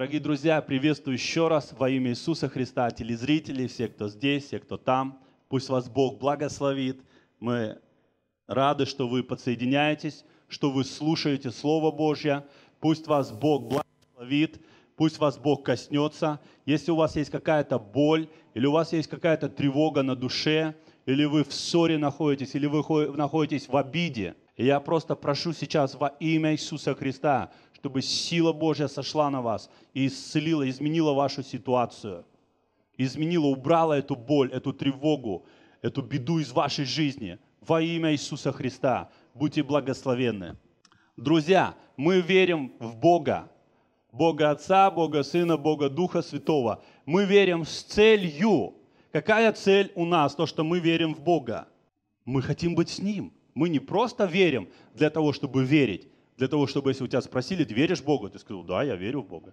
Дорогие друзья, приветствую еще раз во имя Иисуса Христа, телезрители, все, кто здесь, все, кто там. Пусть вас Бог благословит. Мы рады, что вы подсоединяетесь, что вы слушаете Слово Божье. Пусть вас Бог благословит, пусть вас Бог коснется. Если у вас есть какая-то боль, или у вас есть какая-то тревога на душе, или вы в ссоре находитесь, или вы находитесь в обиде, я просто прошу сейчас во имя Иисуса Христа, чтобы сила Божья сошла на вас и исцелила, изменила вашу ситуацию, изменила, убрала эту боль, эту тревогу, эту беду из вашей жизни. Во имя Иисуса Христа будьте благословенны. Друзья, мы верим в Бога, Бога Отца, Бога Сына, Бога Духа Святого. Мы верим с целью. Какая цель у нас? То, что мы верим в Бога. Мы хотим быть с Ним. Мы не просто верим для того, чтобы верить. Для того, чтобы если у тебя спросили, ты веришь в Бога? Ты сказал, да, я верю в Бога.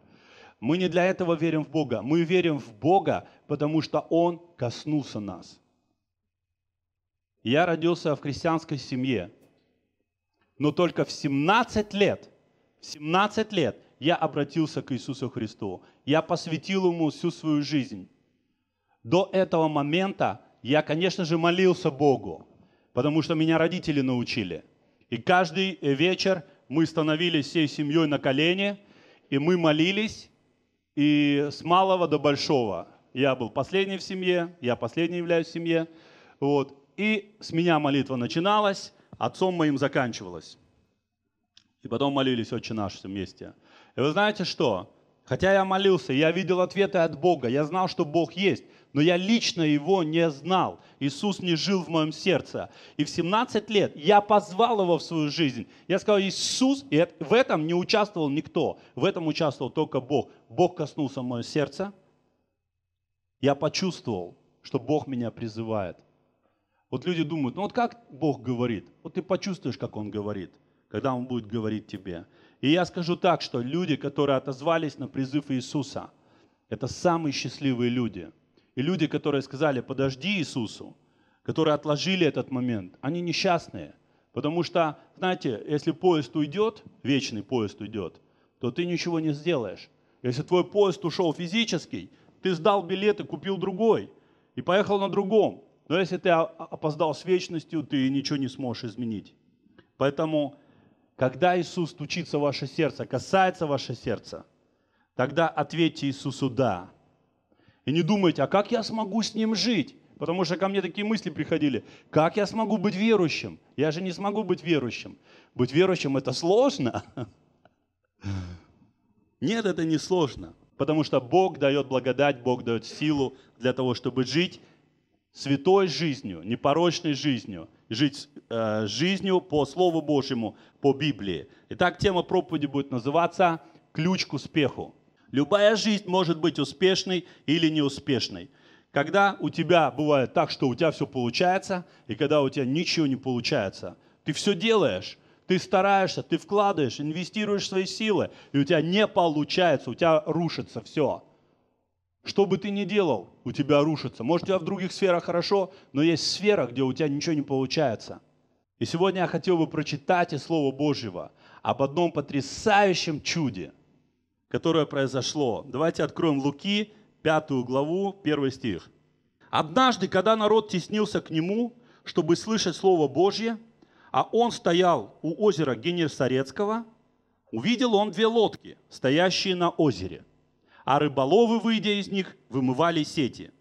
Мы не для этого верим в Бога. Мы верим в Бога, потому что Он коснулся нас. Я родился в христианской семье, но только в 17 лет, в 17 лет я обратился к Иисусу Христу. Я посвятил Ему всю свою жизнь. До этого момента я, конечно же, молился Богу, потому что меня родители научили. И каждый вечер мы становились всей семьей на колени, и мы молились, и с малого до большого. Я был последний в семье, я последний являюсь в семье. Вот. И с меня молитва начиналась, отцом моим заканчивалась. И потом молились «Отче наш» вместе. И вы знаете что? Хотя я молился, я видел ответы от Бога, я знал, что Бог есть но я лично его не знал. Иисус не жил в моем сердце. И в 17 лет я позвал его в свою жизнь. Я сказал, Иисус, и в этом не участвовал никто, в этом участвовал только Бог. Бог коснулся мое сердце, я почувствовал, что Бог меня призывает. Вот люди думают, ну вот как Бог говорит? Вот ты почувствуешь, как Он говорит, когда Он будет говорить тебе. И я скажу так, что люди, которые отозвались на призыв Иисуса, это самые счастливые люди. И люди, которые сказали, подожди Иисусу, которые отложили этот момент, они несчастные. Потому что, знаете, если поезд уйдет, вечный поезд уйдет, то ты ничего не сделаешь. Если твой поезд ушел физический, ты сдал билет и купил другой, и поехал на другом. Но если ты опоздал с вечностью, ты ничего не сможешь изменить. Поэтому, когда Иисус стучится в ваше сердце, касается ваше сердце, тогда ответьте Иисусу «да». И не думайте, а как я смогу с ним жить? Потому что ко мне такие мысли приходили. Как я смогу быть верующим? Я же не смогу быть верующим. Быть верующим это сложно. Нет, это не сложно. Потому что Бог дает благодать, Бог дает силу для того, чтобы жить святой жизнью, непорочной жизнью, жить э, жизнью по Слову Божьему, по Библии. Итак, тема проповеди будет называться «Ключ к успеху». Любая жизнь может быть успешной или неуспешной. Когда у тебя бывает так, что у тебя все получается, и когда у тебя ничего не получается, ты все делаешь, ты стараешься, ты вкладываешь, инвестируешь свои силы, и у тебя не получается, у тебя рушится все. Что бы ты ни делал, у тебя рушится. Может, у тебя в других сферах хорошо, но есть сфера, где у тебя ничего не получается. И сегодня я хотел бы прочитать из Слова Божьего об одном потрясающем чуде – которое произошло. Давайте откроем Луки, пятую главу, первый стих. «Однажды, когда народ теснился к нему, чтобы слышать Слово Божье, а он стоял у озера Генерсарецкого, увидел он две лодки, стоящие на озере, а рыболовы, выйдя из них, вымывали сети.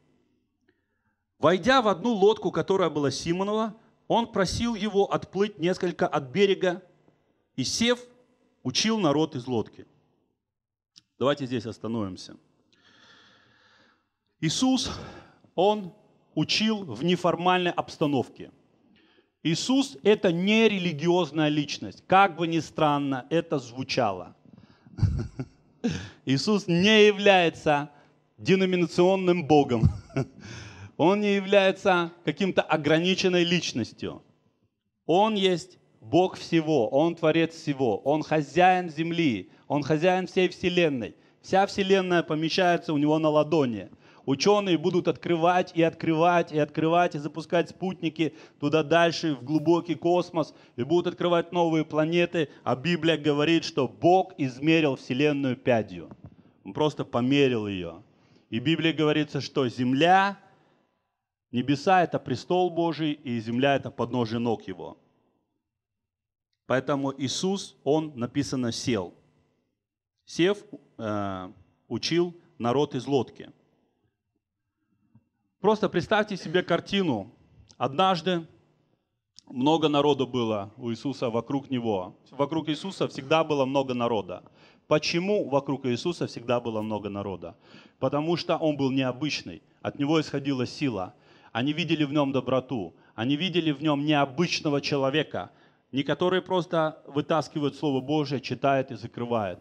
Войдя в одну лодку, которая была Симонова, он просил его отплыть несколько от берега, и сев, учил народ из лодки – Давайте здесь остановимся. Иисус, Он учил в неформальной обстановке. Иисус – это не религиозная личность. Как бы ни странно это звучало. Иисус не является деноминационным Богом. Он не является каким-то ограниченной личностью. Он есть Бог всего, Он творец всего, Он хозяин земли, он хозяин всей Вселенной. Вся Вселенная помещается у него на ладони. Ученые будут открывать и открывать и открывать и запускать спутники туда дальше, в глубокий космос, и будут открывать новые планеты. А Библия говорит, что Бог измерил Вселенную пядью. Он просто померил ее. И Библия говорится, что Земля, небеса – это престол Божий, и Земля – это подножие ног Его. Поэтому Иисус, Он написано сел – Сев э, учил народ из лодки. Просто представьте себе картину. Однажды много народу было у Иисуса вокруг него. Вокруг Иисуса всегда было много народа. Почему вокруг Иисуса всегда было много народа? Потому что он был необычный, от него исходила сила. Они видели в нем доброту, они видели в нем необычного человека, не который просто вытаскивает Слово Божие, читает и закрывает,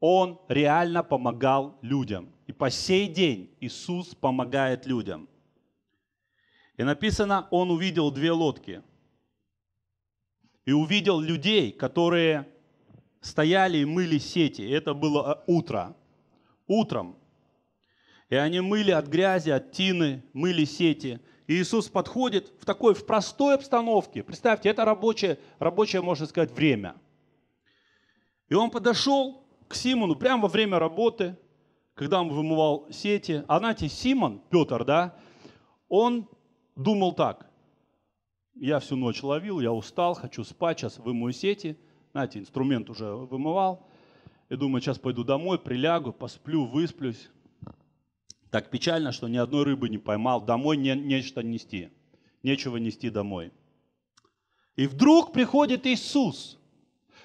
он реально помогал людям. И по сей день Иисус помогает людям. И написано, он увидел две лодки. И увидел людей, которые стояли и мыли сети. Это было а, утро. Утром. И они мыли от грязи, от тины, мыли сети. И Иисус подходит в такой, в простой обстановке. Представьте, это рабочее, рабочее, можно сказать, время. И он подошел, к Симону прямо во время работы, когда он вымывал сети. А знаете, Симон, Петр, да, он думал так. Я всю ночь ловил, я устал, хочу спать, сейчас вымою сети. Знаете, инструмент уже вымывал. И думаю, сейчас пойду домой, прилягу, посплю, высплюсь. Так печально, что ни одной рыбы не поймал. Домой не, нечто нести. Нечего нести домой. И вдруг приходит Иисус.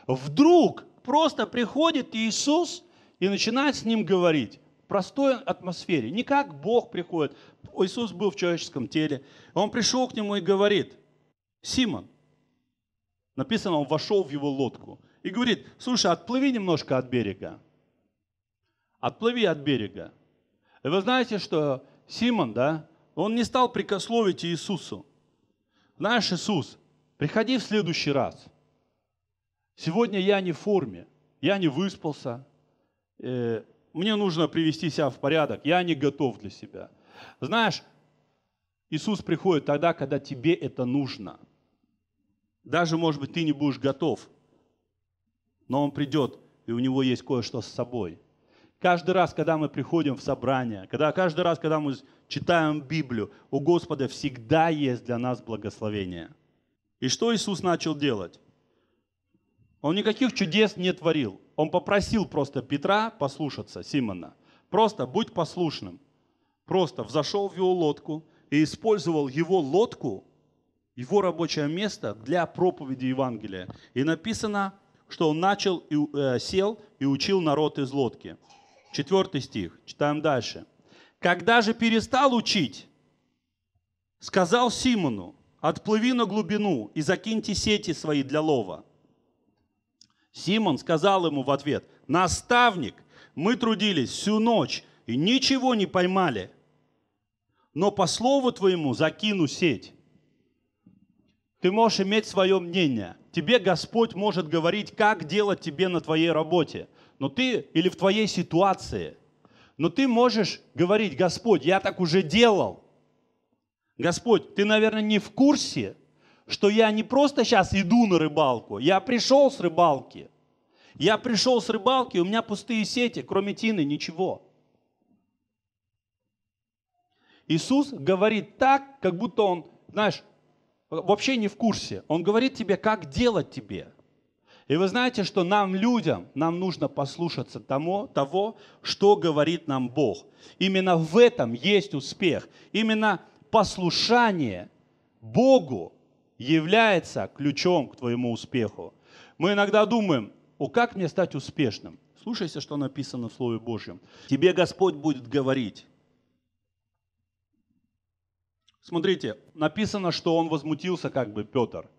Вдруг просто приходит Иисус и начинает с ним говорить в простой атмосфере. Не как Бог приходит. Иисус был в человеческом теле. Он пришел к нему и говорит, Симон, написано, он вошел в его лодку и говорит, слушай, отплыви немножко от берега. Отплыви от берега. И вы знаете, что Симон, да, он не стал прикословить Иисусу. Знаешь, Иисус, приходи в следующий раз – Сегодня я не в форме, я не выспался, э, мне нужно привести себя в порядок, я не готов для себя. Знаешь, Иисус приходит тогда, когда тебе это нужно. Даже, может быть, ты не будешь готов, но Он придет, и у Него есть кое-что с собой. Каждый раз, когда мы приходим в собрание, когда, каждый раз, когда мы читаем Библию, у Господа всегда есть для нас благословение. И что Иисус начал делать? Он никаких чудес не творил. Он попросил просто Петра послушаться Симона. Просто будь послушным. Просто взошел в его лодку и использовал его лодку, его рабочее место для проповеди Евангелия. И написано, что он начал и э, сел и учил народ из лодки. Четвертый стих, читаем дальше. Когда же перестал учить, сказал Симону, отплыви на глубину и закиньте сети свои для лова. Симон сказал ему в ответ, «Наставник, мы трудились всю ночь и ничего не поймали, но по слову твоему закину сеть». Ты можешь иметь свое мнение. Тебе Господь может говорить, как делать тебе на твоей работе, но ты или в твоей ситуации. Но ты можешь говорить, Господь, я так уже делал. Господь, ты, наверное, не в курсе, что я не просто сейчас иду на рыбалку, я пришел с рыбалки. Я пришел с рыбалки, у меня пустые сети, кроме тины ничего. Иисус говорит так, как будто он, знаешь, вообще не в курсе. Он говорит тебе, как делать тебе. И вы знаете, что нам, людям, нам нужно послушаться тому, того, что говорит нам Бог. Именно в этом есть успех. Именно послушание Богу является ключом к твоему успеху. Мы иногда думаем, о, как мне стать успешным? Слушайся, что написано в Слове Божьем. Тебе Господь будет говорить. Смотрите, написано, что он возмутился, как бы, Петр.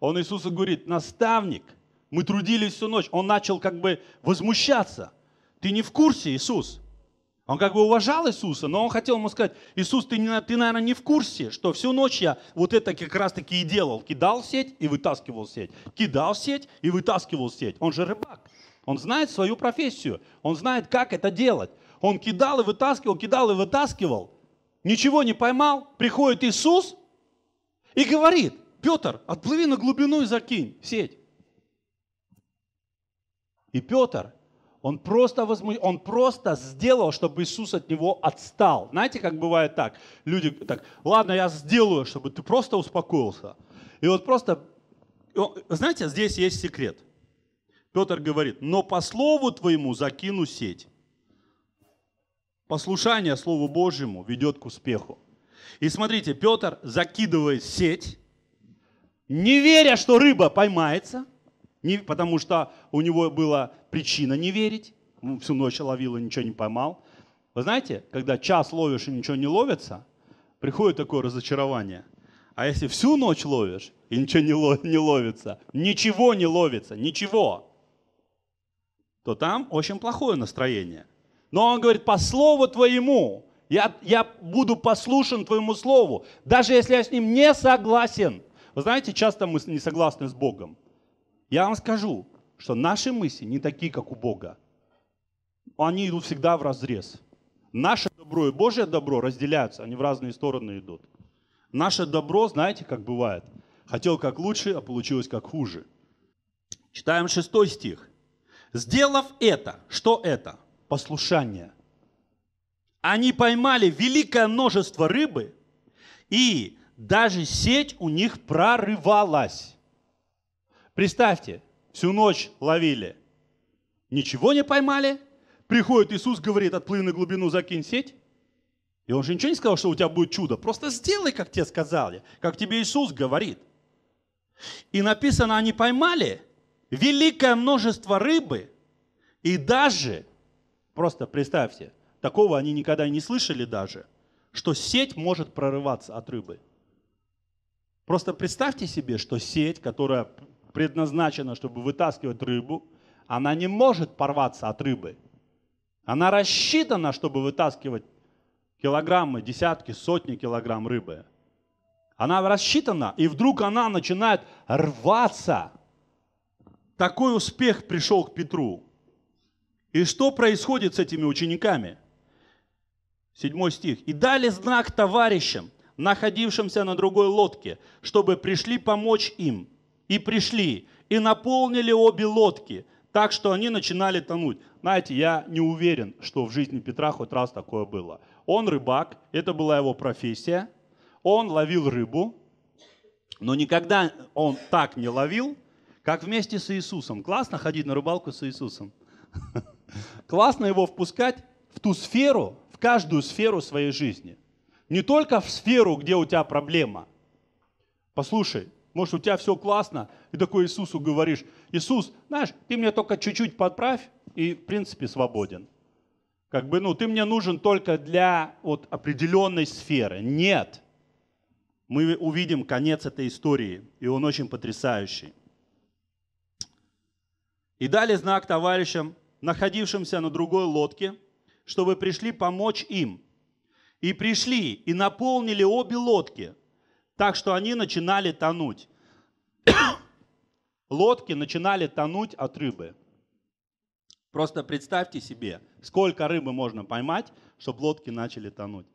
Он Иисусу говорит, наставник, мы трудились всю ночь. Он начал как бы возмущаться. Ты не в курсе, Иисус? Он как бы уважал Иисуса, но он хотел ему сказать, Иисус, ты, ты, наверное, не в курсе, что всю ночь я вот это как раз таки и делал. Кидал сеть и вытаскивал сеть. Кидал сеть и вытаскивал сеть. Он же рыбак. Он знает свою профессию. Он знает, как это делать. Он кидал и вытаскивал, кидал и вытаскивал. Ничего не поймал. Приходит Иисус и говорит, Петр, отплыви на глубину и закинь сеть. И Петр он просто, возму... он просто сделал, чтобы Иисус от него отстал. Знаете, как бывает так? Люди так, ладно, я сделаю, чтобы ты просто успокоился. И вот просто, знаете, здесь есть секрет. Петр говорит, но по слову твоему закину сеть. Послушание Слову Божьему ведет к успеху. И смотрите, Петр закидывает сеть, не веря, что рыба поймается – не, потому что у него была причина не верить. Он всю ночь ловил и ничего не поймал. Вы знаете, когда час ловишь и ничего не ловится, приходит такое разочарование. А если всю ночь ловишь и ничего не, не ловится, ничего не ловится, ничего, то там очень плохое настроение. Но он говорит, по слову твоему, я, я буду послушен твоему слову, даже если я с ним не согласен. Вы знаете, часто мы не согласны с Богом. Я вам скажу, что наши мысли не такие, как у Бога. Они идут всегда в разрез. Наше добро и Божье добро разделяются, они в разные стороны идут. Наше добро, знаете, как бывает. Хотел как лучше, а получилось как хуже. Читаем шестой стих. «Сделав это, что это? Послушание. Они поймали великое множество рыбы, и даже сеть у них прорывалась. Представьте, всю ночь ловили. Ничего не поймали. Приходит Иисус, говорит, отплыв на глубину, закинь сеть. И он же ничего не сказал, что у тебя будет чудо. Просто сделай, как тебе сказали, как тебе Иисус говорит. И написано, они поймали великое множество рыбы. И даже, просто представьте, такого они никогда не слышали даже, что сеть может прорываться от рыбы. Просто представьте себе, что сеть, которая предназначена, чтобы вытаскивать рыбу, она не может порваться от рыбы. Она рассчитана, чтобы вытаскивать килограммы, десятки, сотни килограмм рыбы. Она рассчитана, и вдруг она начинает рваться. Такой успех пришел к Петру. И что происходит с этими учениками? Седьмой стих. «И дали знак товарищам, находившимся на другой лодке, чтобы пришли помочь им и пришли, и наполнили обе лодки, так что они начинали тонуть. Знаете, я не уверен, что в жизни Петра хоть раз такое было. Он рыбак, это была его профессия, он ловил рыбу, но никогда он так не ловил, как вместе с Иисусом. Классно ходить на рыбалку с Иисусом. Классно его впускать в ту сферу, в каждую сферу своей жизни. Не только в сферу, где у тебя проблема. Послушай, может, у тебя все классно, и такой Иисусу говоришь, Иисус, знаешь, ты мне только чуть-чуть подправь, и в принципе свободен. Как бы, ну, ты мне нужен только для вот определенной сферы. Нет. Мы увидим конец этой истории, и он очень потрясающий. И дали знак товарищам, находившимся на другой лодке, чтобы пришли помочь им. И пришли, и наполнили обе лодки – так что они начинали тонуть. Лодки начинали тонуть от рыбы. Просто представьте себе, сколько рыбы можно поймать, чтобы лодки начали тонуть.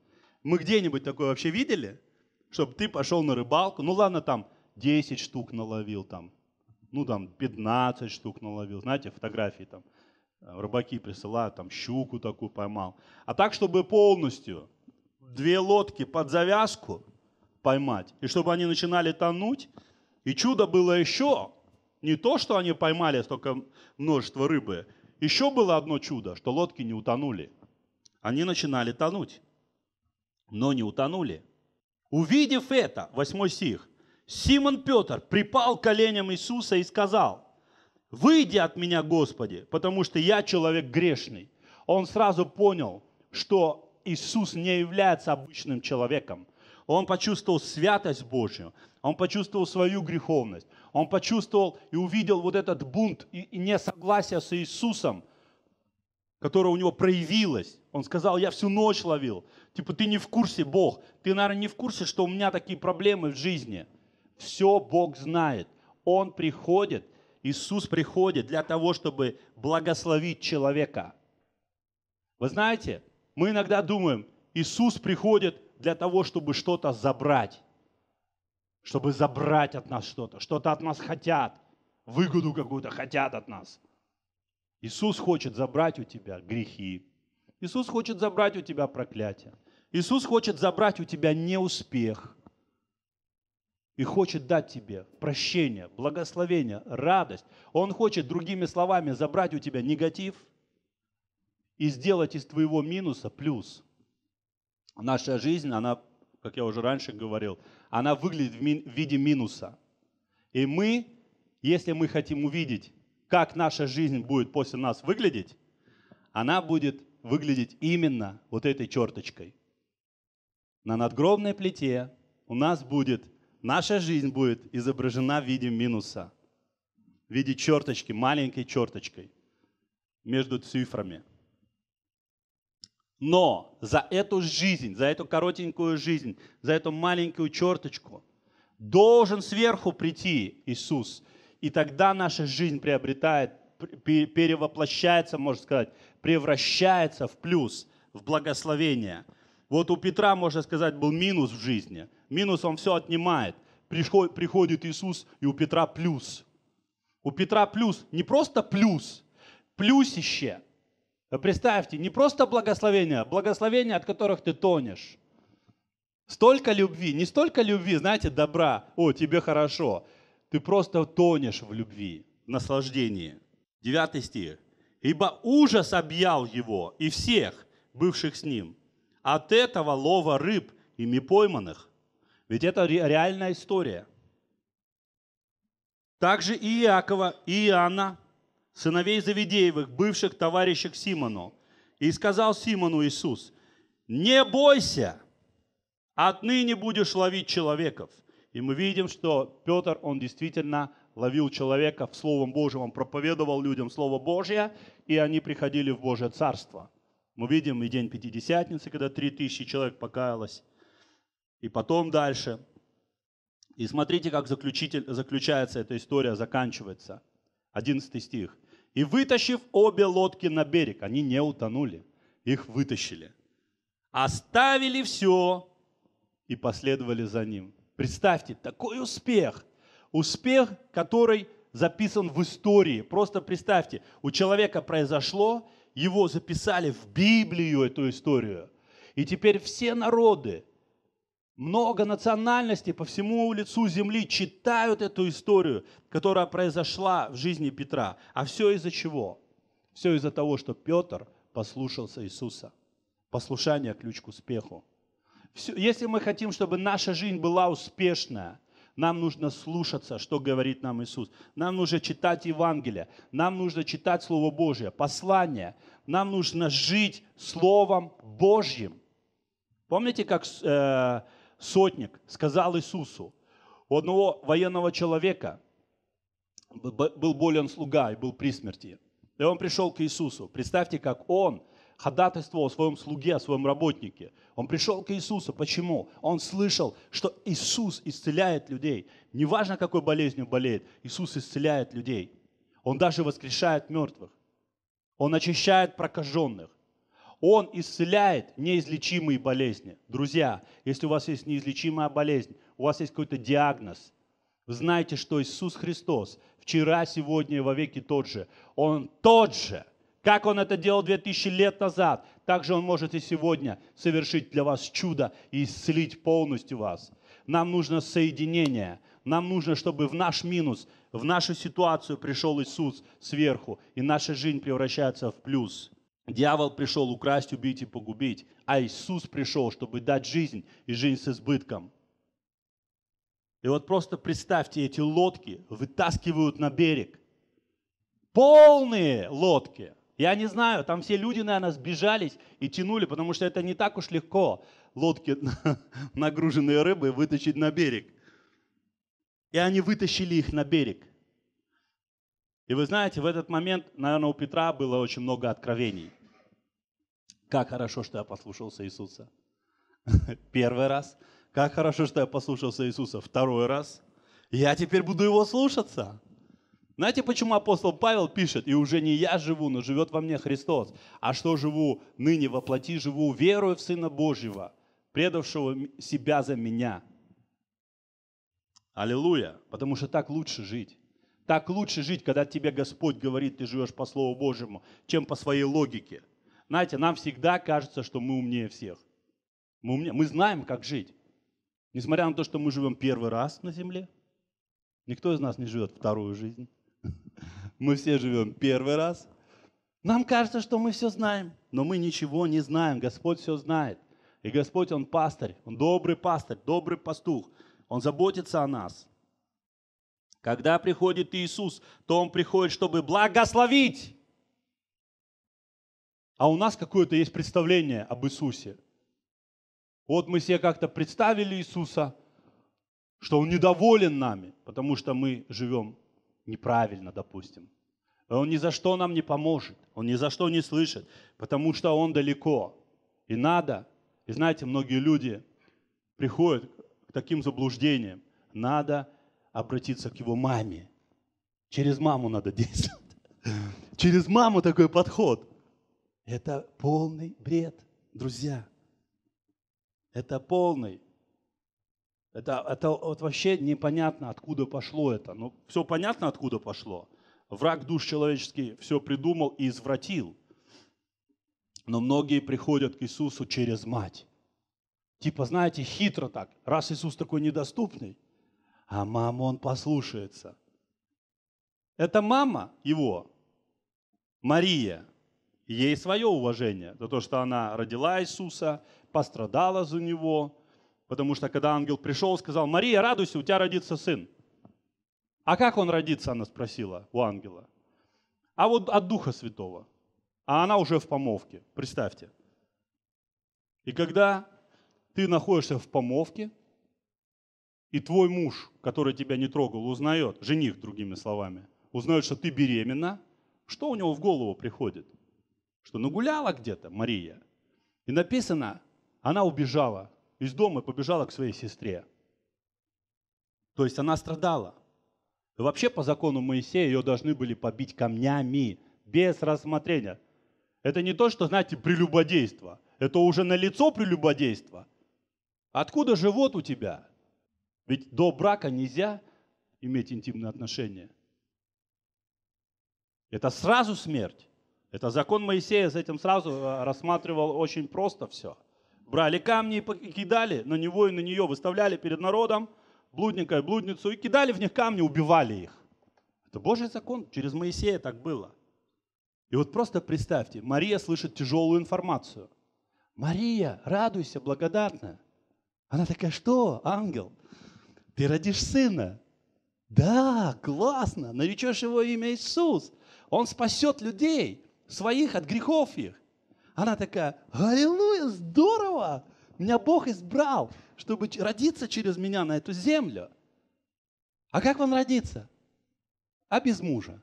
Мы где-нибудь такое вообще видели? Чтобы ты пошел на рыбалку, ну ладно, там 10 штук наловил, там, ну там 15 штук наловил, знаете, фотографии там э, рыбаки присылают, там щуку такую поймал. А так, чтобы полностью две лодки под завязку, поймать. И чтобы они начинали тонуть. И чудо было еще. Не то, что они поймали столько множество рыбы. Еще было одно чудо, что лодки не утонули. Они начинали тонуть, но не утонули. Увидев это, 8 стих, Симон Петр припал коленям Иисуса и сказал, «Выйди от меня, Господи, потому что я человек грешный». Он сразу понял, что Иисус не является обычным человеком. Он почувствовал святость Божью, он почувствовал свою греховность, он почувствовал и увидел вот этот бунт и, и несогласие с Иисусом, которое у него проявилось. Он сказал, я всю ночь ловил. Типа, ты не в курсе, Бог. Ты, наверное, не в курсе, что у меня такие проблемы в жизни. Все Бог знает. Он приходит, Иисус приходит для того, чтобы благословить человека. Вы знаете, мы иногда думаем, Иисус приходит для того, чтобы что-то забрать. Чтобы забрать от нас что-то. Что-то от нас хотят. Выгоду какую-то хотят от нас. Иисус хочет забрать у тебя грехи. Иисус хочет забрать у тебя проклятие. Иисус хочет забрать у тебя неуспех. И хочет дать тебе прощение, благословение, радость. Он хочет, другими словами, забрать у тебя негатив и сделать из твоего минуса плюс – наша жизнь, она, как я уже раньше говорил, она выглядит в, виде минуса. И мы, если мы хотим увидеть, как наша жизнь будет после нас выглядеть, она будет выглядеть именно вот этой черточкой. На надгробной плите у нас будет, наша жизнь будет изображена в виде минуса, в виде черточки, маленькой черточкой между цифрами – но за эту жизнь, за эту коротенькую жизнь, за эту маленькую черточку должен сверху прийти Иисус. И тогда наша жизнь приобретает, перевоплощается, можно сказать, превращается в плюс, в благословение. Вот у Петра, можно сказать, был минус в жизни. Минус он все отнимает. Приходит Иисус, и у Петра плюс. У Петра плюс, не просто плюс, плюсище – Представьте, не просто благословения, а благословения, от которых ты тонешь. Столько любви, не столько любви, знаете, добра, о, тебе хорошо. Ты просто тонешь в любви, в наслаждении. Девятый стих. «Ибо ужас объял его и всех, бывших с ним. От этого лова рыб ими пойманных». Ведь это реальная история. Также и Иакова, и Иоанна, сыновей Завидеевых, бывших товарищек Симону. И сказал Симону Иисус, не бойся, отныне будешь ловить человеков. И мы видим, что Петр, он действительно ловил человеков Словом Божьим, он проповедовал людям Слово Божье, и они приходили в Божье Царство. Мы видим и день Пятидесятницы, когда три тысячи человек покаялось, и потом дальше. И смотрите, как заключитель заключается эта история, заканчивается. 11 стих. И вытащив обе лодки на берег, они не утонули, их вытащили. Оставили все и последовали за ним. Представьте, такой успех. Успех, который записан в истории. Просто представьте, у человека произошло, его записали в Библию эту историю. И теперь все народы, много национальностей по всему лицу земли читают эту историю, которая произошла в жизни Петра. А все из-за чего? Все из-за того, что Петр послушался Иисуса. Послушание – ключ к успеху. Все, если мы хотим, чтобы наша жизнь была успешная, нам нужно слушаться, что говорит нам Иисус. Нам нужно читать Евангелие, нам нужно читать Слово Божье, послание. Нам нужно жить Словом Божьим. Помните, как э, сотник сказал Иисусу, у одного военного человека был болен слуга и был при смерти. И он пришел к Иисусу. Представьте, как он ходатайствовал о своем слуге, о своем работнике. Он пришел к Иисусу. Почему? Он слышал, что Иисус исцеляет людей. Неважно, какой болезнью болеет, Иисус исцеляет людей. Он даже воскрешает мертвых. Он очищает прокаженных. Он исцеляет неизлечимые болезни. Друзья, если у вас есть неизлечимая болезнь, у вас есть какой-то диагноз, вы знаете, что Иисус Христос вчера, сегодня и во веки тот же. Он тот же. Как Он это делал 2000 лет назад, так же Он может и сегодня совершить для вас чудо и исцелить полностью вас. Нам нужно соединение. Нам нужно, чтобы в наш минус, в нашу ситуацию пришел Иисус сверху, и наша жизнь превращается в плюс – Дьявол пришел украсть, убить и погубить, а Иисус пришел, чтобы дать жизнь и жизнь с избытком. И вот просто представьте, эти лодки вытаскивают на берег. Полные лодки. Я не знаю, там все люди, наверное, сбежались и тянули, потому что это не так уж легко лодки, нагруженные рыбой, вытащить на берег. И они вытащили их на берег. И вы знаете, в этот момент, наверное, у Петра было очень много откровений. Как хорошо, что я послушался Иисуса. Первый раз. Как хорошо, что я послушался Иисуса. Второй раз. Я теперь буду его слушаться. Знаете, почему апостол Павел пишет, и уже не я живу, но живет во мне Христос, а что живу ныне во плоти, живу верую в Сына Божьего, предавшего себя за меня. Аллилуйя, потому что так лучше жить. Так лучше жить, когда тебе Господь говорит, ты живешь по Слову Божьему, чем по своей логике. Знаете, нам всегда кажется, что мы умнее всех. Мы, умнее, мы знаем, как жить. Несмотря на то, что мы живем первый раз на земле, никто из нас не живет вторую жизнь. Мы все живем первый раз. Нам кажется, что мы все знаем, но мы ничего не знаем. Господь все знает. И Господь, Он пастырь, Он добрый пастырь, добрый пастух. Он заботится о нас. Когда приходит Иисус, то Он приходит, чтобы благословить. А у нас какое-то есть представление об Иисусе. Вот мы себе как-то представили Иисуса, что Он недоволен нами, потому что мы живем неправильно, допустим. Он ни за что нам не поможет, Он ни за что не слышит, потому что Он далеко. И надо, и знаете, многие люди приходят к таким заблуждениям, надо – обратиться к его маме. Через маму надо действовать. Через маму такой подход. Это полный бред, друзья. Это полный. Это, это вот вообще непонятно, откуда пошло это. но ну, все понятно, откуда пошло. Враг душ человеческий все придумал и извратил. Но многие приходят к Иисусу через мать. Типа, знаете, хитро так. Раз Иисус такой недоступный, а маму он послушается. Это мама его, Мария, ей свое уважение за то, что она родила Иисуса, пострадала за него, потому что когда ангел пришел, сказал, Мария, радуйся, у тебя родится сын. А как он родится, она спросила у ангела. А вот от Духа Святого. А она уже в помовке, представьте. И когда ты находишься в помовке, и твой муж, который тебя не трогал, узнает, жених, другими словами, узнает, что ты беременна, что у него в голову приходит? Что нагуляла где-то Мария. И написано, она убежала из дома и побежала к своей сестре. То есть она страдала. И вообще по закону Моисея ее должны были побить камнями, без рассмотрения. Это не то, что, знаете, прелюбодейство. Это уже на лицо прелюбодейство. Откуда живот у тебя? Ведь до брака нельзя иметь интимные отношения. Это сразу смерть. Это закон Моисея, за этим сразу э, рассматривал очень просто все. Брали камни и кидали на него и на нее, выставляли перед народом блудника и блудницу и кидали в них камни, убивали их. Это Божий закон, через Моисея так было. И вот просто представьте, Мария слышит тяжелую информацию. Мария, радуйся, благодатная. Она такая, что, ангел? ты родишь сына. Да, классно, наречешь его имя Иисус. Он спасет людей, своих от грехов их. Она такая, аллилуйя, здорово, меня Бог избрал, чтобы родиться через меня на эту землю. А как вам родиться? А без мужа.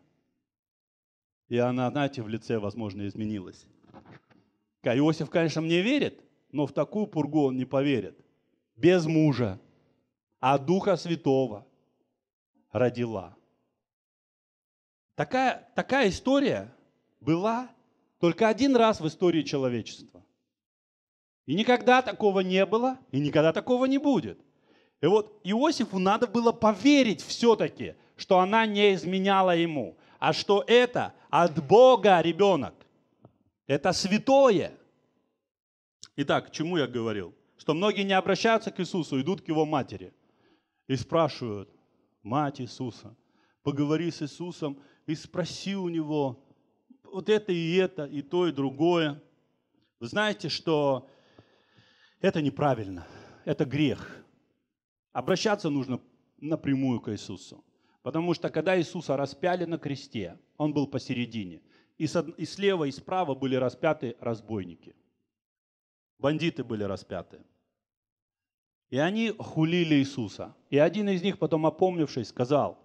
И она, знаете, в лице, возможно, изменилась. Иосиф, конечно, мне верит, но в такую пургу он не поверит. Без мужа а Духа Святого родила. Такая, такая история была только один раз в истории человечества. И никогда такого не было, и никогда такого не будет. И вот Иосифу надо было поверить все-таки, что она не изменяла ему, а что это от Бога ребенок. Это святое. Итак, к чему я говорил? Что многие не обращаются к Иисусу, идут к его матери и спрашивают, мать Иисуса, поговори с Иисусом и спроси у него вот это и это, и то, и другое. Вы знаете, что это неправильно, это грех. Обращаться нужно напрямую к Иисусу. Потому что когда Иисуса распяли на кресте, он был посередине. И, слева, и справа были распяты разбойники. Бандиты были распяты. И они хулили Иисуса. И один из них потом, опомнившись, сказал,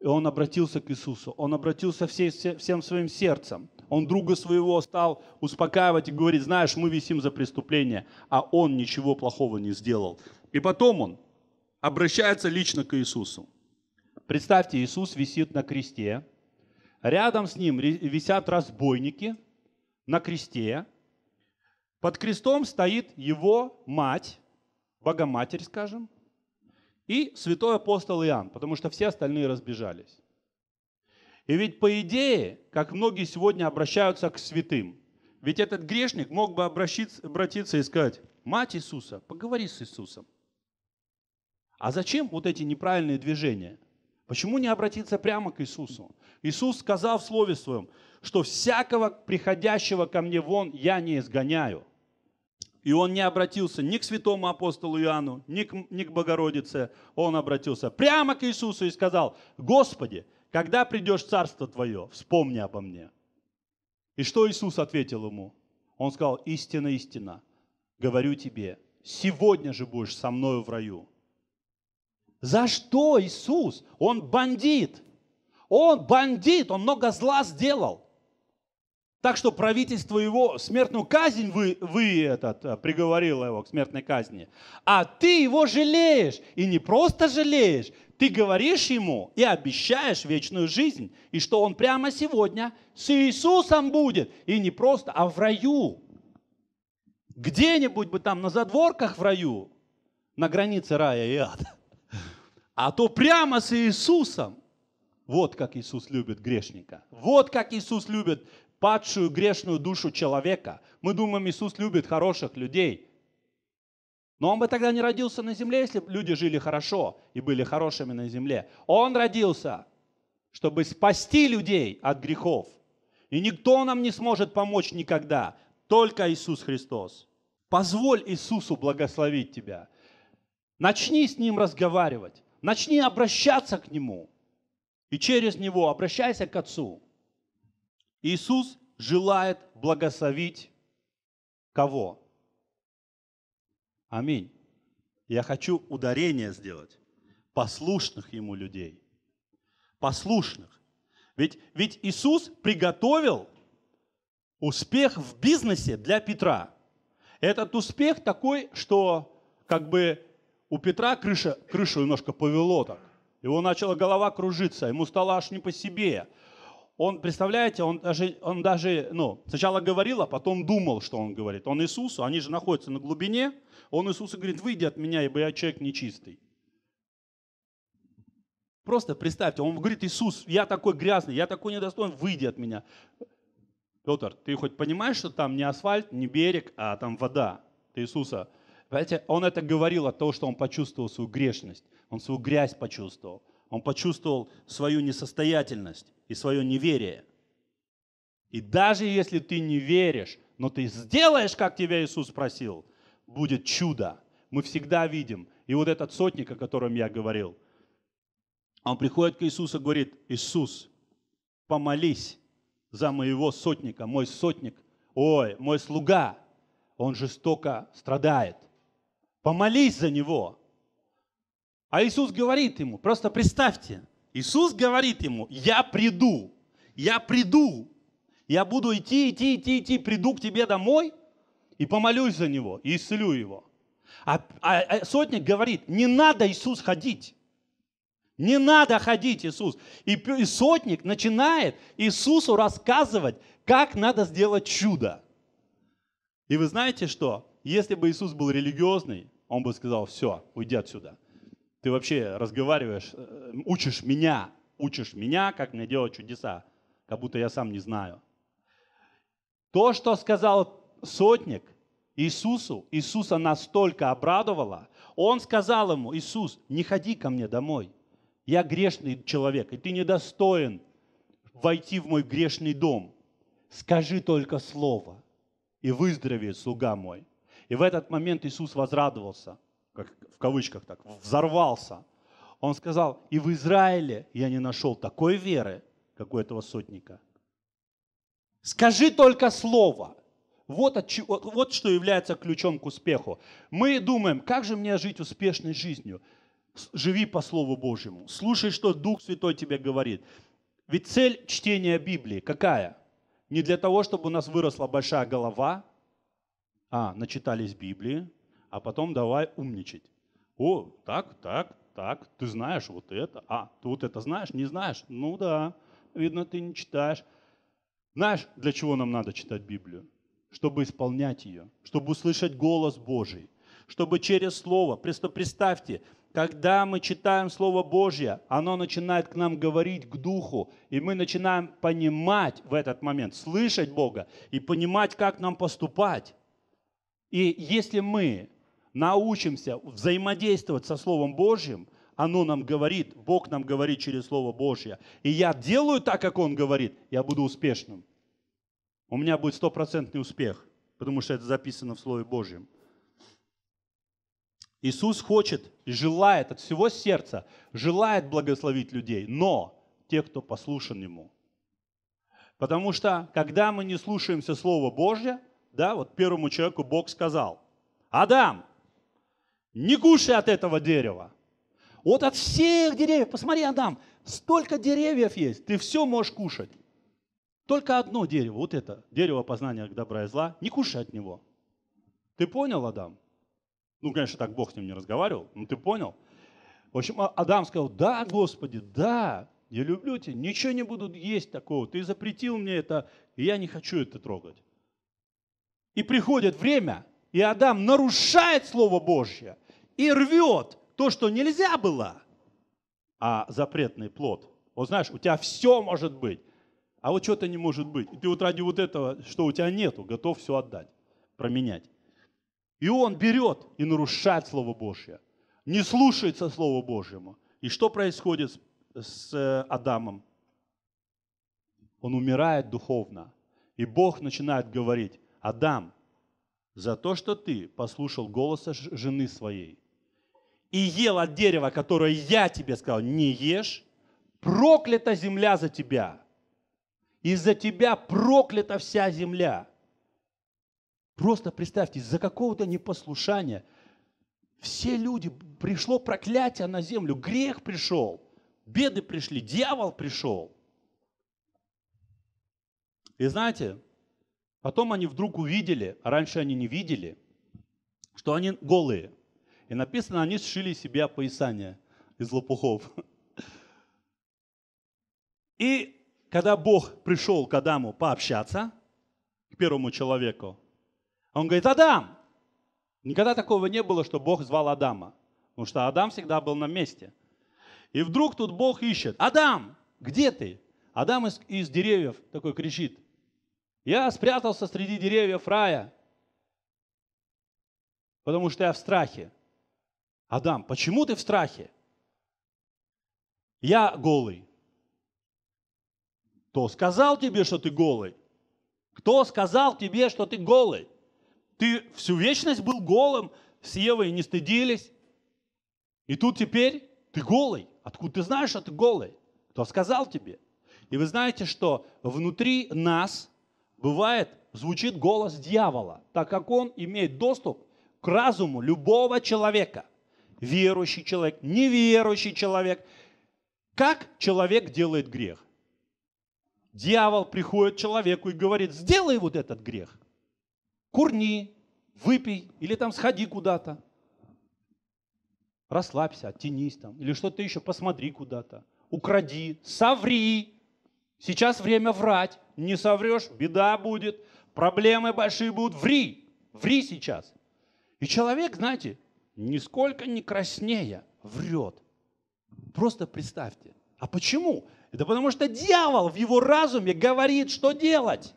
и он обратился к Иисусу, он обратился всей, всем своим сердцем. Он друга своего стал успокаивать и говорить, знаешь, мы висим за преступление, а он ничего плохого не сделал. И потом он обращается лично к Иисусу. Представьте, Иисус висит на кресте, рядом с ним висят разбойники на кресте, под крестом стоит его мать, Богоматерь, скажем, и святой апостол Иоанн, потому что все остальные разбежались. И ведь по идее, как многие сегодня обращаются к святым, ведь этот грешник мог бы обратиться и сказать, мать Иисуса, поговори с Иисусом. А зачем вот эти неправильные движения? Почему не обратиться прямо к Иисусу? Иисус сказал в Слове Своем, что всякого приходящего ко мне вон я не изгоняю. И он не обратился ни к святому апостолу Иоанну, ни к, ни к Богородице. Он обратился прямо к Иисусу и сказал, «Господи, когда придешь Царство Твое, вспомни обо мне». И что Иисус ответил ему? Он сказал, «Истина, истина, говорю тебе, сегодня же будешь со мною в раю». За что Иисус? Он бандит. Он бандит, он много зла сделал. Так что правительство его смертную казнь вы, вы этот, э, приговорило его к смертной казни. А ты его жалеешь. И не просто жалеешь, ты говоришь ему и обещаешь вечную жизнь. И что он прямо сегодня с Иисусом будет. И не просто, а в раю. Где-нибудь бы там на задворках в раю, на границе рая и ада. А то прямо с Иисусом. Вот как Иисус любит грешника. Вот как Иисус любит падшую грешную душу человека. Мы думаем, Иисус любит хороших людей. Но он бы тогда не родился на земле, если бы люди жили хорошо и были хорошими на земле. Он родился, чтобы спасти людей от грехов. И никто нам не сможет помочь никогда, только Иисус Христос. Позволь Иисусу благословить тебя. Начни с Ним разговаривать, начни обращаться к Нему. И через Него обращайся к Отцу. Иисус желает благословить кого? Аминь. Я хочу ударение сделать. Послушных ему людей. Послушных. Ведь, ведь Иисус приготовил успех в бизнесе для Петра. Этот успех такой, что как бы у Петра крыша, крышу немножко повело так. Его начала голова кружиться, ему стало аж не по себе. Он, представляете, он даже, он даже ну, сначала говорил, а потом думал, что он говорит. Он Иисусу, они же находятся на глубине, он Иисусу говорит, выйди от меня, ибо я человек нечистый. Просто представьте, он говорит, Иисус, я такой грязный, я такой недостоин, выйди от меня. Петр, ты хоть понимаешь, что там не асфальт, не берег, а там вода? Ты Иисуса. Понимаете, он это говорил от того, что он почувствовал свою грешность, он свою грязь почувствовал. Он почувствовал свою несостоятельность и свое неверие. И даже если ты не веришь, но ты сделаешь, как тебя Иисус просил, будет чудо. Мы всегда видим. И вот этот сотник, о котором я говорил, он приходит к Иисусу и говорит, Иисус, помолись за моего сотника, мой сотник, ой, мой слуга, он жестоко страдает. Помолись за него. А Иисус говорит ему, просто представьте, Иисус говорит ему, я приду, я приду, я буду идти, идти, идти, идти, приду к тебе домой и помолюсь за него, и исцелю его. А, а, а сотник говорит, не надо, Иисус, ходить. Не надо ходить, Иисус. И, и сотник начинает Иисусу рассказывать, как надо сделать чудо. И вы знаете что? Если бы Иисус был религиозный, он бы сказал, все, уйди отсюда. Ты вообще разговариваешь, э, учишь меня, учишь меня, как мне делать чудеса, как будто я сам не знаю. То, что сказал сотник Иисусу, Иисуса настолько обрадовало, он сказал ему, Иисус, не ходи ко мне домой, я грешный человек, и ты недостоин войти в мой грешный дом. Скажи только слово, и выздоровеет слуга мой. И в этот момент Иисус возрадовался – как, в кавычках так, взорвался. Он сказал, и в Израиле я не нашел такой веры, как у этого сотника. Скажи только слово. Вот, от чего, вот что является ключом к успеху. Мы думаем, как же мне жить успешной жизнью? Живи по Слову Божьему. Слушай, что Дух Святой тебе говорит. Ведь цель чтения Библии какая? Не для того, чтобы у нас выросла большая голова, а, начитались Библии, а потом давай умничать. О, так, так, так, ты знаешь вот это, а, тут это знаешь, не знаешь? Ну да, видно, ты не читаешь. Знаешь, для чего нам надо читать Библию? Чтобы исполнять ее, чтобы услышать голос Божий, чтобы через Слово, представьте, когда мы читаем Слово Божье, оно начинает к нам говорить, к Духу, и мы начинаем понимать в этот момент, слышать Бога и понимать, как нам поступать. И если мы научимся взаимодействовать со Словом Божьим, оно нам говорит, Бог нам говорит через Слово Божье, и я делаю так, как Он говорит, я буду успешным. У меня будет стопроцентный успех, потому что это записано в Слове Божьем. Иисус хочет желает от всего сердца, желает благословить людей, но те, кто послушан Ему. Потому что, когда мы не слушаемся Слова Божье, да, вот первому человеку Бог сказал, Адам, не кушай от этого дерева. Вот от всех деревьев, посмотри, Адам, столько деревьев есть, ты все можешь кушать. Только одно дерево, вот это, дерево познания добра и зла, не кушай от него. Ты понял, Адам? Ну, конечно, так Бог с ним не разговаривал, но ты понял? В общем, а, Адам сказал, да, Господи, да, я люблю тебя, ничего не буду есть такого, ты запретил мне это, и я не хочу это трогать. И приходит время, и Адам нарушает Слово Божье – и рвет то, что нельзя было. А запретный плод, вот знаешь, у тебя все может быть, а вот что-то не может быть. И ты вот ради вот этого, что у тебя нету, готов все отдать, променять. И он берет и нарушает Слово Божье, не слушается Слову Божьему. И что происходит с с э, Адамом. Он умирает духовно. И Бог начинает говорить, Адам, за то, что ты послушал голоса жены своей и ел от дерева, которое я тебе сказал, не ешь, проклята земля за тебя. Из-за тебя проклята вся земля. Просто представьте, из-за какого-то непослушания все люди, пришло проклятие на землю, грех пришел, беды пришли, дьявол пришел. И знаете, потом они вдруг увидели, а раньше они не видели, что они голые – и написано, они сшили себе поясание из лопухов. И когда Бог пришел к Адаму пообщаться, к первому человеку, он говорит, Адам! Никогда такого не было, что Бог звал Адама. Потому что Адам всегда был на месте. И вдруг тут Бог ищет. Адам, где ты? Адам из, из деревьев такой кричит. Я спрятался среди деревьев рая, потому что я в страхе. Адам, почему ты в страхе? Я голый. Кто сказал тебе, что ты голый? Кто сказал тебе, что ты голый? Ты всю вечность был голым, с Евой не стыдились. И тут теперь ты голый. Откуда ты знаешь, что ты голый? Кто сказал тебе? И вы знаете, что внутри нас бывает, звучит голос дьявола, так как он имеет доступ к разуму любого человека – верующий человек, неверующий человек. Как человек делает грех? Дьявол приходит к человеку и говорит, сделай вот этот грех. Курни, выпей или там сходи куда-то. Расслабься, оттянись там. Или что-то еще, посмотри куда-то. Укради, соври. Сейчас время врать. Не соврешь, беда будет, проблемы большие будут. Ври, ври сейчас. И человек, знаете, нисколько не краснея, врет. Просто представьте. А почему? Это потому что дьявол в его разуме говорит, что делать.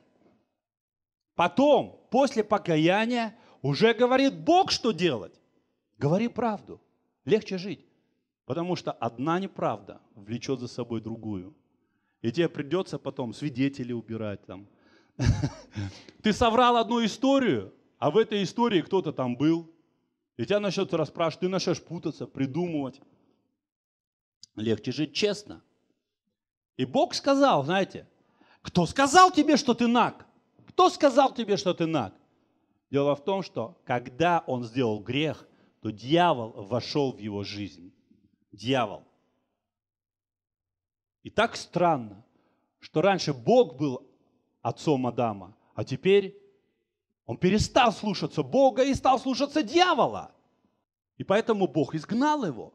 Потом, после покаяния, уже говорит Бог, что делать. Говори правду. Легче жить. Потому что одна неправда влечет за собой другую. И тебе придется потом свидетелей убирать там. Ты соврал одну историю, а в этой истории кто-то там был, и тебя начнут расспрашивать, ты начнешь путаться, придумывать. Легче жить честно. И Бог сказал, знаете, кто сказал тебе, что ты наг? Кто сказал тебе, что ты наг? Дело в том, что когда он сделал грех, то дьявол вошел в его жизнь. Дьявол. И так странно, что раньше Бог был отцом Адама, а теперь он перестал слушаться Бога и стал слушаться дьявола. И поэтому Бог изгнал его.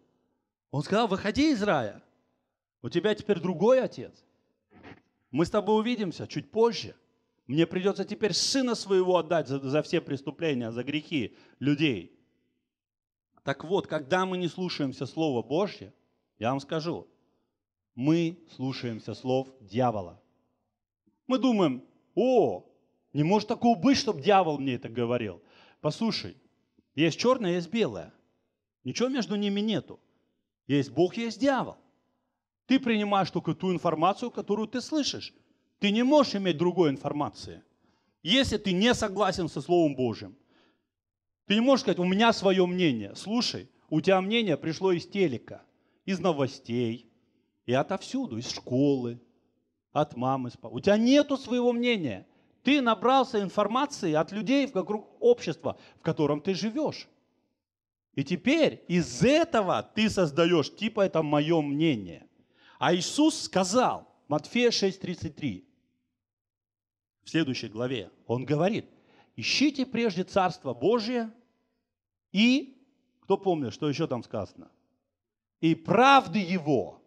Он сказал, выходи из рая. У тебя теперь другой отец. Мы с тобой увидимся чуть позже. Мне придется теперь сына своего отдать за, за все преступления, за грехи людей. Так вот, когда мы не слушаемся Слова Божье, я вам скажу, мы слушаемся слов дьявола. Мы думаем, о, не может такого быть, чтобы дьявол мне это говорил. Послушай, есть черное, есть белое. Ничего между ними нету. Есть Бог, есть дьявол. Ты принимаешь только ту информацию, которую ты слышишь. Ты не можешь иметь другой информации. Если ты не согласен со Словом Божьим, ты не можешь сказать, у меня свое мнение. Слушай, у тебя мнение пришло из телека, из новостей, и отовсюду, из школы, от мамы. У тебя нету своего мнения. Ты набрался информации от людей вокруг общества, в котором ты живешь. И теперь из этого ты создаешь, типа это мое мнение. А Иисус сказал, Матфея 6:33, в следующей главе, он говорит, ищите прежде Царство Божие и, кто помнит, что еще там сказано, и правды Его,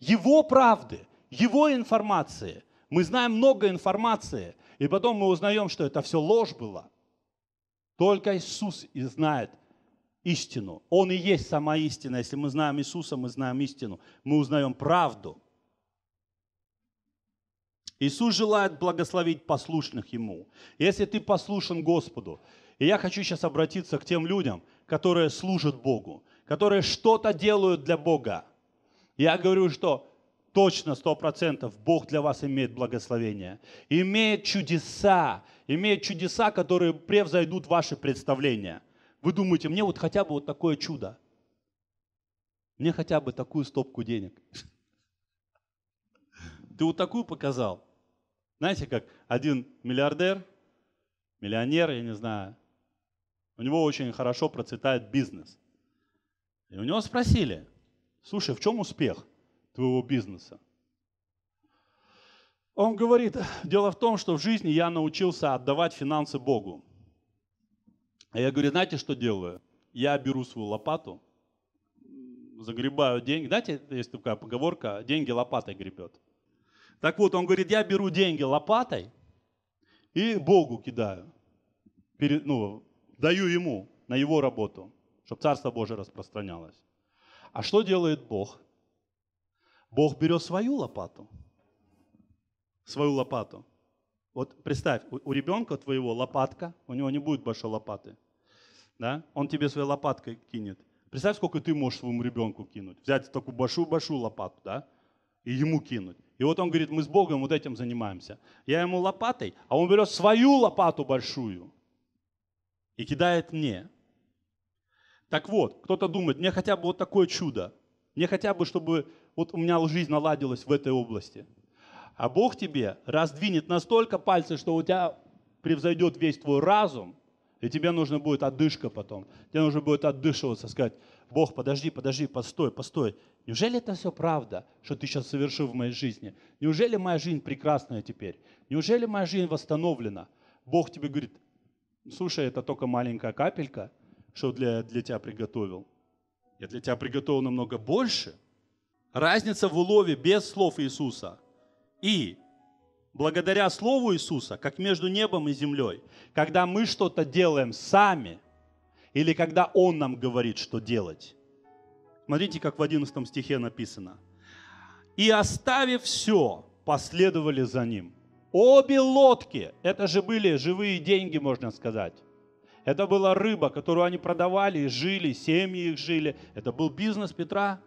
Его правды, Его информации. Мы знаем много информации, и потом мы узнаем, что это все ложь была. Только Иисус и знает истину. Он и есть сама истина. Если мы знаем Иисуса, мы знаем истину. Мы узнаем правду. Иисус желает благословить послушных Ему. Если ты послушен Господу, и я хочу сейчас обратиться к тем людям, которые служат Богу, которые что-то делают для Бога. Я говорю, что точно, сто процентов, Бог для вас имеет благословение, имеет чудеса, имеет чудеса, которые превзойдут ваши представления. Вы думаете, мне вот хотя бы вот такое чудо, мне хотя бы такую стопку денег. Ты вот такую показал. Знаете, как один миллиардер, миллионер, я не знаю, у него очень хорошо процветает бизнес. И у него спросили, слушай, в чем успех? твоего бизнеса. Он говорит, дело в том, что в жизни я научился отдавать финансы Богу. А я говорю, знаете, что делаю? Я беру свою лопату, загребаю деньги. Знаете, есть такая поговорка, деньги лопатой гребет. Так вот, он говорит, я беру деньги лопатой и Богу кидаю. Перед, ну, даю ему на его работу, чтобы Царство Божие распространялось. А что делает Бог? Бог берет свою лопату, свою лопату. Вот представь, у, ребенка твоего лопатка, у него не будет большой лопаты, да? Он тебе своей лопаткой кинет. Представь, сколько ты можешь своему ребенку кинуть. Взять такую большую-большую лопату, да? И ему кинуть. И вот он говорит, мы с Богом вот этим занимаемся. Я ему лопатой, а он берет свою лопату большую и кидает мне. Так вот, кто-то думает, мне хотя бы вот такое чудо. Мне хотя бы, чтобы вот у меня жизнь наладилась в этой области. А Бог тебе раздвинет настолько пальцы, что у тебя превзойдет весь твой разум, и тебе нужно будет отдышка потом. Тебе нужно будет отдышиваться, сказать, Бог, подожди, подожди, постой, постой. Неужели это все правда, что ты сейчас совершил в моей жизни? Неужели моя жизнь прекрасная теперь? Неужели моя жизнь восстановлена? Бог тебе говорит, слушай, это только маленькая капелька, что для, для тебя приготовил. Я для тебя приготовил намного больше. Разница в улове без слов Иисуса и благодаря Слову Иисуса, как между небом и землей, когда мы что-то делаем сами, или когда Он нам говорит, что делать. Смотрите, как в 11 стихе написано. «И оставив все, последовали за Ним». Обе лодки, это же были живые деньги, можно сказать. Это была рыба, которую они продавали, жили, семьи их жили. Это был бизнес Петра.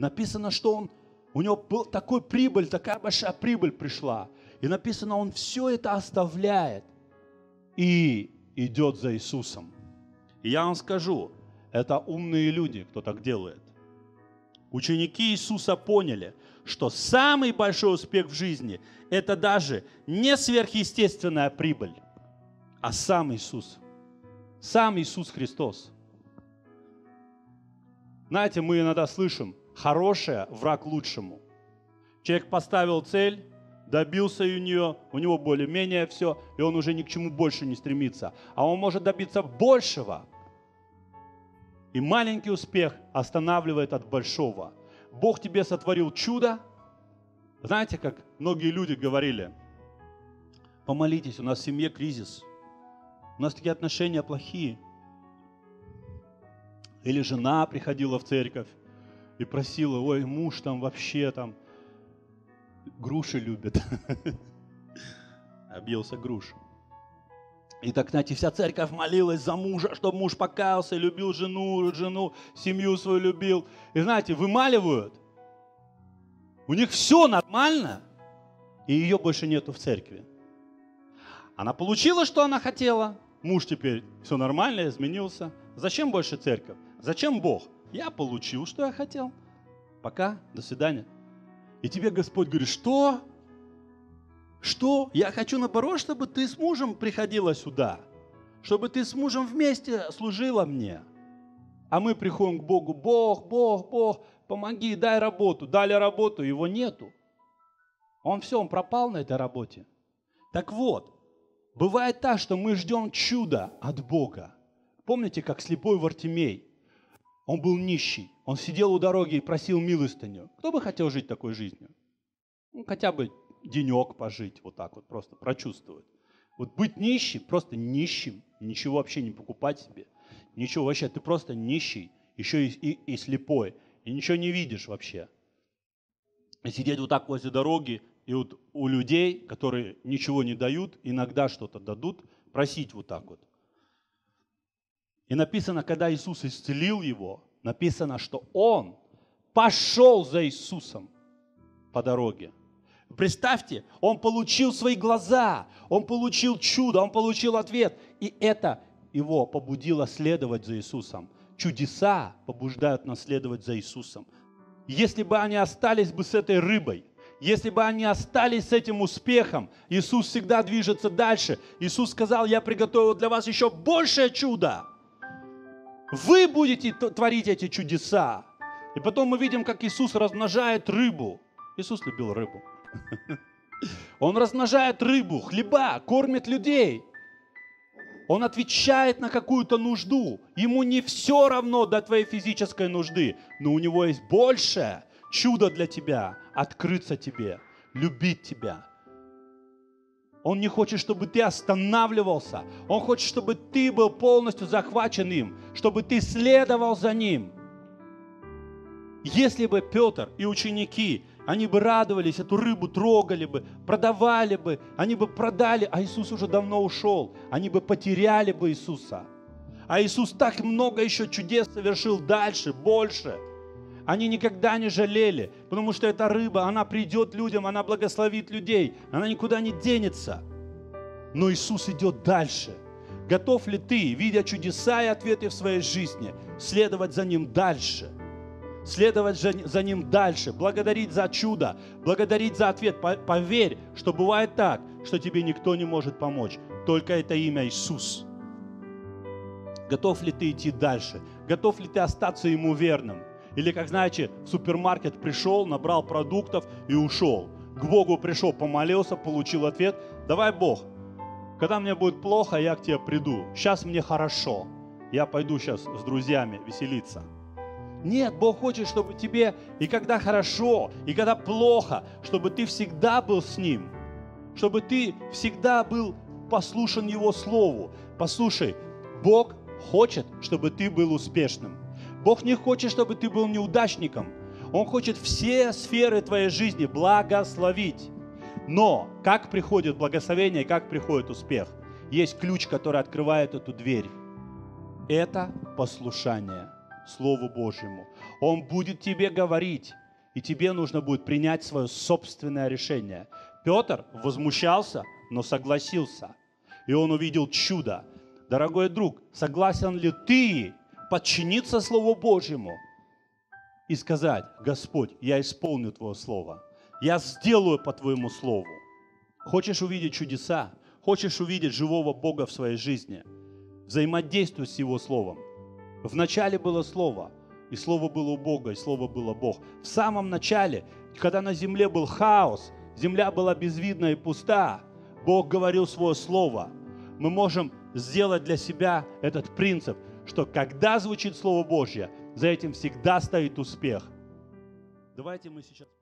Написано, что он, у него был такой прибыль, такая большая прибыль пришла. И написано, он все это оставляет и идет за Иисусом. И я вам скажу, это умные люди, кто так делает. Ученики Иисуса поняли, что самый большой успех в жизни – это даже не сверхъестественная прибыль, а сам Иисус. Сам Иисус Христос. Знаете, мы иногда слышим, Хорошее – враг лучшему. Человек поставил цель, добился у нее, у него более-менее все, и он уже ни к чему больше не стремится. А он может добиться большего. И маленький успех останавливает от большого. Бог тебе сотворил чудо. Знаете, как многие люди говорили, помолитесь, у нас в семье кризис, у нас такие отношения плохие. Или жена приходила в церковь, и просила, ой, муж там вообще там груши любит. Объелся груш. И так, знаете, вся церковь молилась за мужа, чтобы муж покаялся, любил жену, жену, семью свою любил. И знаете, вымаливают. У них все нормально, и ее больше нету в церкви. Она получила, что она хотела. Муж теперь все нормально, изменился. Зачем больше церковь? Зачем Бог? Я получил, что я хотел. Пока, до свидания. И тебе Господь говорит, что? Что? Я хочу наоборот, чтобы ты с мужем приходила сюда. Чтобы ты с мужем вместе служила мне. А мы приходим к Богу, Бог, Бог, Бог, помоги, дай работу. Дали работу, его нету. Он все, он пропал на этой работе. Так вот, бывает так, что мы ждем чуда от Бога. Помните, как слепой Вартимей – он был нищий, он сидел у дороги и просил милостыню. Кто бы хотел жить такой жизнью? Ну, хотя бы денек пожить, вот так вот просто прочувствовать. Вот быть нищим, просто нищим, ничего вообще не покупать себе, ничего вообще, ты просто нищий, еще и, и, и слепой, и ничего не видишь вообще. И сидеть вот так возле дороги, и вот у людей, которые ничего не дают, иногда что-то дадут, просить вот так вот. И написано, когда Иисус исцелил его, написано, что он пошел за Иисусом по дороге. Представьте, он получил свои глаза, он получил чудо, он получил ответ. И это его побудило следовать за Иисусом. Чудеса побуждают нас следовать за Иисусом. Если бы они остались бы с этой рыбой, если бы они остались с этим успехом, Иисус всегда движется дальше. Иисус сказал, я приготовил для вас еще большее чудо. Вы будете творить эти чудеса. И потом мы видим, как Иисус размножает рыбу. Иисус любил рыбу. Он размножает рыбу, хлеба, кормит людей. Он отвечает на какую-то нужду. Ему не все равно до твоей физической нужды, но у него есть большее чудо для тебя, открыться тебе, любить тебя, он не хочет, чтобы ты останавливался. Он хочет, чтобы ты был полностью захвачен им, чтобы ты следовал за ним. Если бы Петр и ученики, они бы радовались, эту рыбу трогали бы, продавали бы, они бы продали, а Иисус уже давно ушел, они бы потеряли бы Иисуса. А Иисус так много еще чудес совершил дальше, больше – они никогда не жалели, потому что эта рыба, она придет людям, она благословит людей, она никуда не денется. Но Иисус идет дальше. Готов ли ты, видя чудеса и ответы в своей жизни, следовать за Ним дальше? Следовать за Ним дальше, благодарить за чудо, благодарить за ответ. Поверь, что бывает так, что тебе никто не может помочь, только это имя Иисус. Готов ли ты идти дальше? Готов ли ты остаться Ему верным? Или как, знаете, в супермаркет пришел, набрал продуктов и ушел. К Богу пришел, помолился, получил ответ. Давай, Бог, когда мне будет плохо, я к тебе приду. Сейчас мне хорошо. Я пойду сейчас с друзьями веселиться. Нет, Бог хочет, чтобы тебе и когда хорошо, и когда плохо, чтобы ты всегда был с Ним, чтобы ты всегда был послушан Его Слову. Послушай, Бог хочет, чтобы ты был успешным. Бог не хочет, чтобы ты был неудачником. Он хочет все сферы твоей жизни благословить. Но как приходит благословение, как приходит успех? Есть ключ, который открывает эту дверь. Это послушание Слову Божьему. Он будет тебе говорить, и тебе нужно будет принять свое собственное решение. Петр возмущался, но согласился. И он увидел чудо. Дорогой друг, согласен ли ты подчиниться Слову Божьему и сказать, Господь, я исполню Твое Слово, я сделаю по Твоему Слову. Хочешь увидеть чудеса, хочешь увидеть живого Бога в своей жизни, взаимодействуй с Его Словом. Вначале было Слово, и Слово было у Бога, и Слово было Бог. В самом начале, когда на земле был хаос, земля была безвидна и пуста, Бог говорил свое Слово. Мы можем сделать для себя этот принцип – что когда звучит Слово Божье, за этим всегда стоит успех. Давайте мы сейчас...